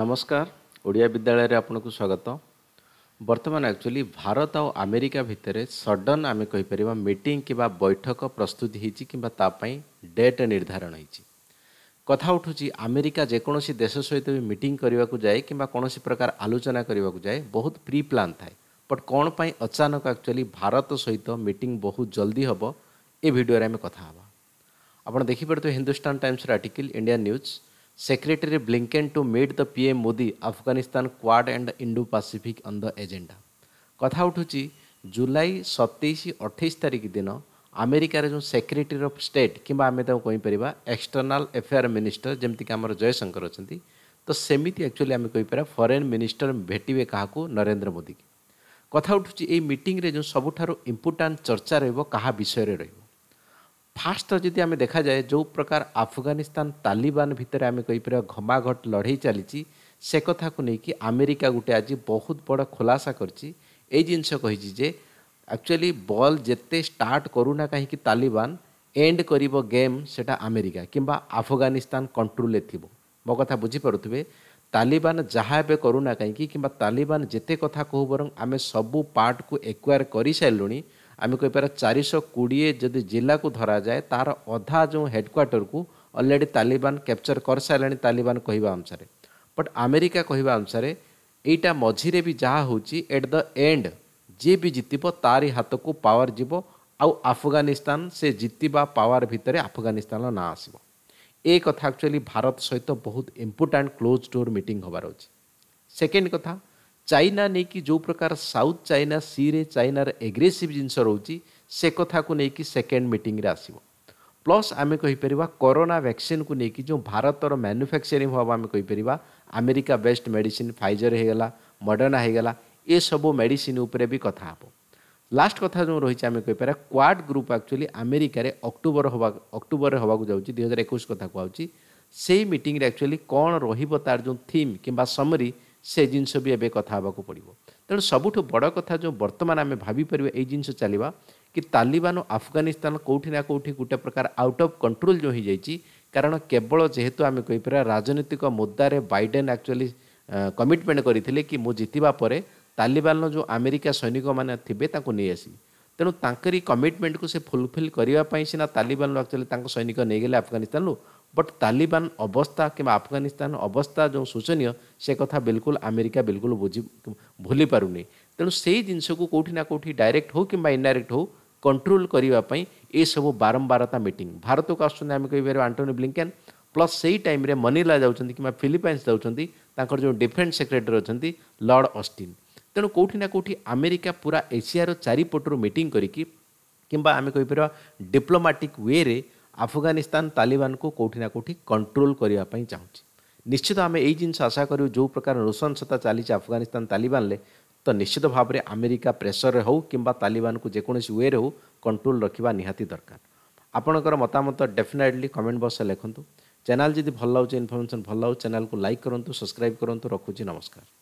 ନମସ୍କାର ଓଡ଼ିଆ ବିଦ୍ୟାଳୟରେ ଆପଣଙ୍କୁ ସ୍ୱାଗତ ବର୍ତ୍ତମାନ ଆକ୍ଚୁଆଲି ଭାରତ ଆଉ ଆମେରିକା ଭିତରେ ସଡନ୍ ଆମେ କହିପାରିବା ମିଟିଂ କିମ୍ବା ବୈଠକ ପ୍ରସ୍ତୁତି ହେଇଛି କିମ୍ବା ତା ପାଇଁ ଡେଟ୍ ନିର୍ଦ୍ଧାରଣ ହେଇଛି କଥା ଉଠୁଛି ଆମେରିକା ଯେକୌଣସି ଦେଶ ସହିତ ବି ମିଟିଂ କରିବାକୁ ଯାଏ କିମ୍ବା କୌଣସି ପ୍ରକାର ଆଲୋଚନା କରିବାକୁ ଯାଏ ବହୁତ ପ୍ରି ପ୍ଲାନ୍ ଥାଏ ବଟ୍ କ'ଣ ପାଇଁ ଅଚାନକ ଆକ୍ଚୁଆଲି ଭାରତ ସହିତ ମିଟିଂ ବହୁତ ଜଲ୍ଦି ହେବ ଏ ଭିଡ଼ିଓରେ ଆମେ କଥା ହେବା ଆପଣ ଦେଖିପାରୁଥିବେ ହିନ୍ଦୁସ୍ତାନ ଟାଇମ୍ସର article Indian news secretary blinken to meet the pm modi afghanistan quad and indo pacific on the agenda কথা উঠুচি জুলাই 27 28 তারিখ দিন আমেরিকা রে যে সেক্রেটারি অফ স্টেট কিবা আমি তো কই পারবা এক্সটারনাল अफेयर मिनिस्टर जेमतिकে আমরো জয়শঙ্কর হচন্তি তো সেমিতি একচুয়ালি আমি কই পরা ফরেন मिनिस्टर भेटিবে কা কো নরেন্দ্র মোদি কি কথা উঠুচি এই মিটিং রে যে সবুঠারো ইম্পর্ট্যান্ট চর্চা রইব কাহা বিষয় রে ফার্স্ট যদি আমি দেখা যায় ଯେଉଁ ପ୍ରକାର ଆଫଗାନିସ୍ତାନ ତାଲିବାନ ଭିତରେ ଆମେ କହିପାରିବା ଘମାଘଟ ଲଢ଼େଇ ଚାଲିଛି ସେ କଥାକୁ ନେଇକି ଆମେରିକା ଗୋଟେ ଆଜି ବହୁତ ବଡ଼ ଖୁଲାସା କରିଛି ଏଇ ଜିନିଷ କହିଛି ଯେ ଆକ୍ଚୁଆଲି ବଲ୍ ଯେତେ ଷ୍ଟାର୍ଟ କରୁନା କାହିଁକି ତାଲିବାନ ଏଣ୍ଡ କରିବ ଗେମ୍ ସେଟା ଆମେରିକା କିମ୍ବା ଆଫଗାନିସ୍ତାନ କଣ୍ଟ୍ରୋଲରେ ଥିବ ମୋ କଥା ବୁଝିପାରୁଥିବେ ତାଲିବାନ ଯାହା ଏବେ କରୁନା କାହିଁକି କିମ୍ବା ତାଲିବାନ ଯେତେ କଥା କହୁ ବରଂ ଆମେ ସବୁ ପାର୍ଟକୁ ଏକ୍ୱାର କରିସାରିଲୁଣି आम कहीपर चारिश कोड़े जदि जिला को धरा जाए तार अधा जो हेडक्वाटर को अलरेडी तालिबान कैप्चर कर सारे तालिबान कहवा अनुसार बट आमेरिका कहवा अनुसार ଏଇଟା ମଝିରେ ବି ଯାହା ହେଉଛି ଏଟ୍ ଦ ଏଣ୍ଡ ଯିଏ ବି ଜିତିବ ତାରି ହାତକୁ ପାୱାର ଯିବ ଆଉ ଆଫଗାନିସ୍ତାନ ସେ ଜିତିବା ପାୱାର ଭିତରେ ଆଫଗାନିସ୍ତାନର ନାଁ ଆସିବ ଏ କଥା ଆକ୍ଚୁଆଲି ଭାରତ ସହିତ ବହୁତ ଇମ୍ପୋର୍ଟାଣ୍ଟ କ୍ଲୋଜ୍ ଡୋର୍ ମିଟିଂ ହେବାର ଅଛି ସେକେଣ୍ଡ କଥା ଚାଇନା ନେଇକି ଯେଉଁ ପ୍ରକାର ସାଉଥ୍ ଚାଇନା ସିରେ ଚାଇନାର ଏଗ୍ରେସିଭ୍ ଜିନିଷ ରହୁଛି ସେ କଥାକୁ ନେଇକି ସେକେଣ୍ଡ ମିଟିଂରେ ଆସିବ ପ୍ଲସ୍ ଆମେ କହିପାରିବା କରୋନା ଭ୍ୟାକ୍ସିନ୍କୁ ନେଇକି ଯେଉଁ ଭାରତର ମ୍ୟାନୁଫ୍ୟାକ୍ଚରିଂ ହବ ଆମେ କହିପାରିବା ଆମେରିକା ବେଷ୍ଟ ମେଡ଼ିସିନ୍ ଫାଇଜର ହେଇଗଲା ମଡର୍ଣ୍ଣା ହେଇଗଲା ଏସବୁ ମେଡ଼ିସିନ୍ ଉପରେ ବି କଥା ହେବ ଲାଷ୍ଟ କଥା ଯେଉଁ ରହିଛି ଆମେ କହିପାରିବା କ୍ୱାଡ୍ ଗ୍ରୁପ୍ ଆକ୍ଚୁଆଲି ଆମେରିକାରେ ଅକ୍ଟୋବର ହେବା ଅକ୍ଟୋବରରେ ହେବାକୁ ଯାଉଛି ଦୁଇ ହଜାର ଏକୋଇଶ କଥା କୁହାହେଉଛି ସେଇ ମିଟିଂରେ ଆକ୍ଚୁଆଲି କ'ଣ ରହିବ ତା'ର ଯେଉଁ ଥିମ୍ କିମ୍ବା ସମରୀ ସେ ଜିନିଷ ବି ଏବେ କଥା ହେବାକୁ ପଡ଼ିବ ତେଣୁ ସବୁଠୁ ବଡ଼ କଥା ଯେଉଁ ବର୍ତ୍ତମାନ ଆମେ ଭାବିପାରିବା ଏଇ ଜିନିଷ ଚାଲିବା କି ତାଲିବାନ ଆଫଗାନିସ୍ତାନ କେଉଁଠି ନା କେଉଁଠି ଗୋଟେ ପ୍ରକାର ଆଉଟ୍ ଅଫ୍ କଣ୍ଟ୍ରୋଲ ଯେଉଁ ହୋଇଯାଇଛି କାରଣ କେବଳ ଯେହେତୁ ଆମେ କହିପାରିବା ରାଜନୈତିକ ମୁଦ୍ଦାରେ ବାଇଡେନ୍ ଆକ୍ଚୁଆଲି କମିଟମେଣ୍ଟ କରିଥିଲେ କି ମୁଁ ଜିତିବା ପରେ ତାଲିବାନର ଯେଉଁ ଆମେରିକା ସୈନିକମାନେ ଥିବେ ତାଙ୍କୁ ନେଇ ଆସି ତେଣୁ ତାଙ୍କରି କମିଟମେଣ୍ଟକୁ ସେ ଫୁଲଫିଲ୍ କରିବା ପାଇଁ ସିନା ତାଲିବାନରୁ ଆକ୍ଚୁଆଲି ତାଙ୍କ ସୈନିକ ନେଇଗଲେ ଆଫଗାନିସ୍ତାନରୁ ବଟ୍ ତାଲିବାନ ଅବସ୍ଥା କିମ୍ବା ଆଫଗାନିସ୍ତାନ ଅବସ୍ଥା ଯେଉଁ ଶୋଚନୀୟ ସେ କଥା ବିଲକୁଲ ଆମେରିକା ବିଲକୁଲ ବୁଝି ଭୁଲି ପାରୁନି ତେଣୁ ସେଇ ଜିନିଷକୁ କେଉଁଠି ନା କେଉଁଠି ଡାଇରେକ୍ଟ ହେଉ କିମ୍ବା ଇନ୍ଡାଇରେକ୍ଟ ହେଉ କଣ୍ଟ୍ରୋଲ କରିବା ପାଇଁ ଏସବୁ ବାରମ୍ବାରତା ମିଟିଂ ଭାରତକୁ ଆସୁଛନ୍ତି ଆମେ କହିପାରିବା ଆଣ୍ଟୋନି ବ୍ଲିଙ୍କେନ୍ ପ୍ଲସ୍ ସେଇ ଟାଇମ୍ରେ ମନିଲା ଯାଉଛନ୍ତି କିମ୍ବା ଫିଲିପାଇନ୍ସ ଯାଉଛନ୍ତି ତାଙ୍କର ଯେଉଁ ଡିଫେନ୍ସ ସେକ୍ରେଟାରୀ ଅଛନ୍ତି ଲର୍ଡ଼ ଅଷ୍ଟିନ୍ ତେଣୁ କେଉଁଠି ନା କେଉଁଠି ଆମେରିକା ପୁରା ଏସିଆର ଚାରିପଟରୁ ମିଟିଂ କରିକି କିମ୍ବା ଆମେ କହିପାରିବା ଡିପ୍ଲୋମାଟିକ୍ ୱେରେ ଆଫଗାନିସ୍ତାନ ତାଲିବାନକୁ କେଉଁଠି ନା କେଉଁଠି କଣ୍ଟ୍ରୋଲ କରିବା ପାଇଁ ଚାହୁଁଛି ନିଶ୍ଚିତ ଆମେ ଏଇ ଜିନିଷ ଆଶା କରିବୁ ଯେଉଁ ପ୍ରକାର ରୋଶନସତା ଚାଲିଛି ଆଫଗାନିସ୍ତାନ ତାଲିବାନରେ ତ ନିଶ୍ଚିତ ଭାବରେ ଆମେରିକା ପ୍ରେସରରେ ହେଉ କିମ୍ବା ତାଲିବାନକୁ ଯେକୌଣସି ୱେରେ ହେଉ କଣ୍ଟ୍ରୋଲ ରଖିବା ନିହାତି ଦରକାର ଆପଣଙ୍କର ମତାମତ ଡେଫିନେଟଲି କମେଣ୍ଟ ବକ୍ସରେ ଲେଖନ୍ତୁ ଚ୍ୟାନେଲ୍ ଯଦି ଭଲ ଲାଗୁଛି ଇନଫର୍ମେସନ୍ ଭଲ ଲାଗୁଛି ଚ୍ୟାନେଲ୍କୁ ଲାଇକ୍ କରନ୍ତୁ ସବସ୍କ୍ରାଇବ୍ କରନ୍ତୁ ରଖୁଛି ନମସ୍କାର